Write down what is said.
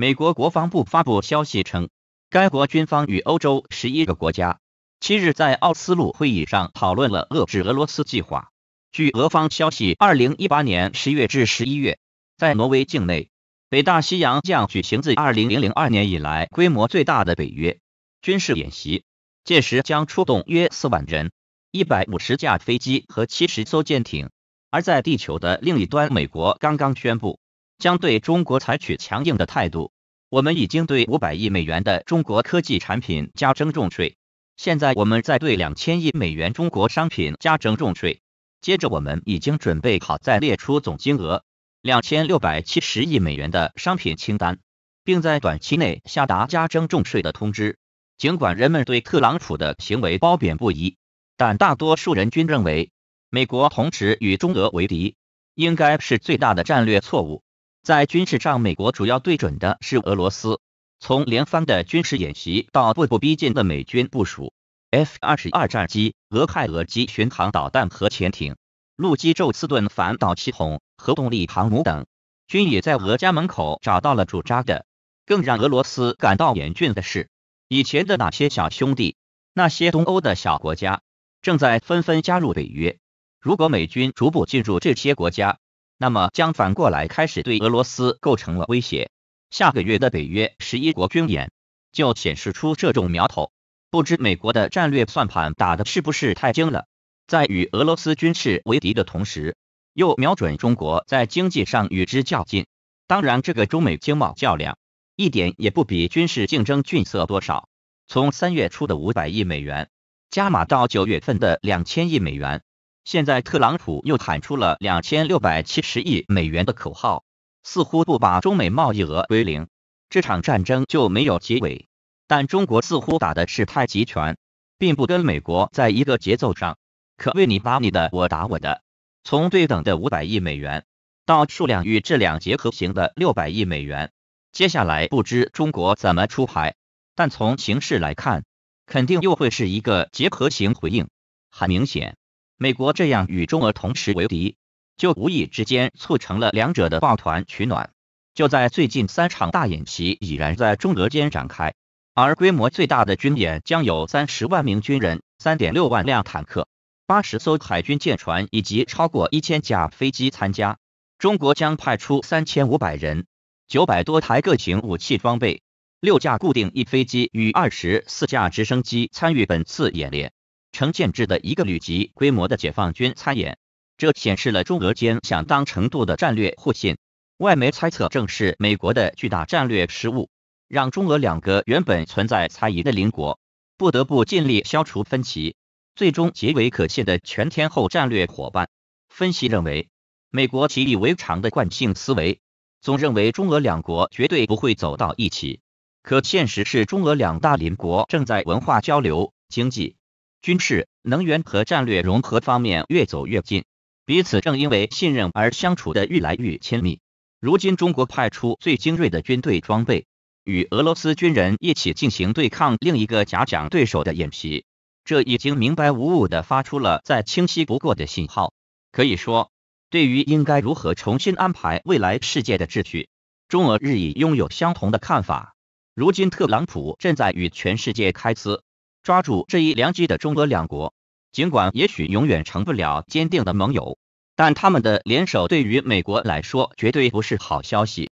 美国国防部发布消息称，该国军方与欧洲十一个国家七日在奥斯陆会议上讨论了遏制俄罗斯计划。据俄方消息，二零一八年十月至十一月，在挪威境内，北大西洋将举行自二零零零二年以来规模最大的北约军事演习，届时将出动约四万人、一百五十架飞机和七十艘舰艇。而在地球的另一端，美国刚刚宣布。将对中国采取强硬的态度。我们已经对五百亿美元的中国科技产品加征重税，现在我们在对两千亿美元中国商品加征重税。接着，我们已经准备好再列出总金额两千六百七十亿美元的商品清单，并在短期内下达加征重税的通知。尽管人们对特朗普的行为褒贬不一，但大多数人均认为，美国同时与中俄为敌，应该是最大的战略错误。在军事上，美国主要对准的是俄罗斯。从连番的军事演习到步步逼近的美军部署，F 二十二战机、俄亥俄级巡航导弹核潜艇、陆基宙斯盾反导系统、核动力航母等，均已在俄家门口找到了驻扎的。更让俄罗斯感到严峻的是，以前的那些小兄弟，那些东欧的小国家，正在纷纷加入北约。如果美军逐步进入这些国家，那么将反过来开始对俄罗斯构成了威胁。下个月的北约十一国军演就显示出这种苗头。不知美国的战略算盘打的是不是太精了，在与俄罗斯军事为敌的同时，又瞄准中国在经济上与之较劲。当然，这个中美经贸较量一点也不比军事竞争逊色多少。从三月初的五百亿美元加码到九月份的两千亿美元。现在特朗普又喊出了两千六百七十亿美元的口号，似乎不把中美贸易额归零，这场战争就没有结尾。但中国似乎打的是太极拳，并不跟美国在一个节奏上，可谓你打你的，我打我的。从对等的五百亿美元，到数量与质量结合型的六百亿美元，接下来不知中国怎么出牌。但从形势来看，肯定又会是一个结合型回应。很明显。美国这样与中俄同时为敌，就无意之间促成了两者的抱团取暖。就在最近，三场大演习已然在中俄间展开，而规模最大的军演将有三十万名军人、三点六万辆坦克、八十艘海军舰船以及超过一千架飞机参加。中国将派出三千五百人、九百多台各型武器装备、六架固定翼飞机与二十四架直升机参与本次演练。成建制的一个旅级规模的解放军参演，这显示了中俄间相当程度的战略互信。外媒猜测，正是美国的巨大战略失误，让中俄两个原本存在猜疑的邻国，不得不尽力消除分歧，最终结为可信的全天候战略伙伴。分析认为，美国习以为常的惯性思维，总认为中俄两国绝对不会走到一起，可现实是，中俄两大邻国正在文化交流、经济。军事、能源和战略融合方面越走越近，彼此正因为信任而相处的愈来愈亲密。如今，中国派出最精锐的军队装备，与俄罗斯军人一起进行对抗另一个假想对手的演习，这已经明白无误的发出了再清晰不过的信号。可以说，对于应该如何重新安排未来世界的秩序，中俄日益拥有相同的看法。如今，特朗普正在与全世界开撕。抓住这一良机的中俄两国，尽管也许永远成不了坚定的盟友，但他们的联手对于美国来说绝对不是好消息。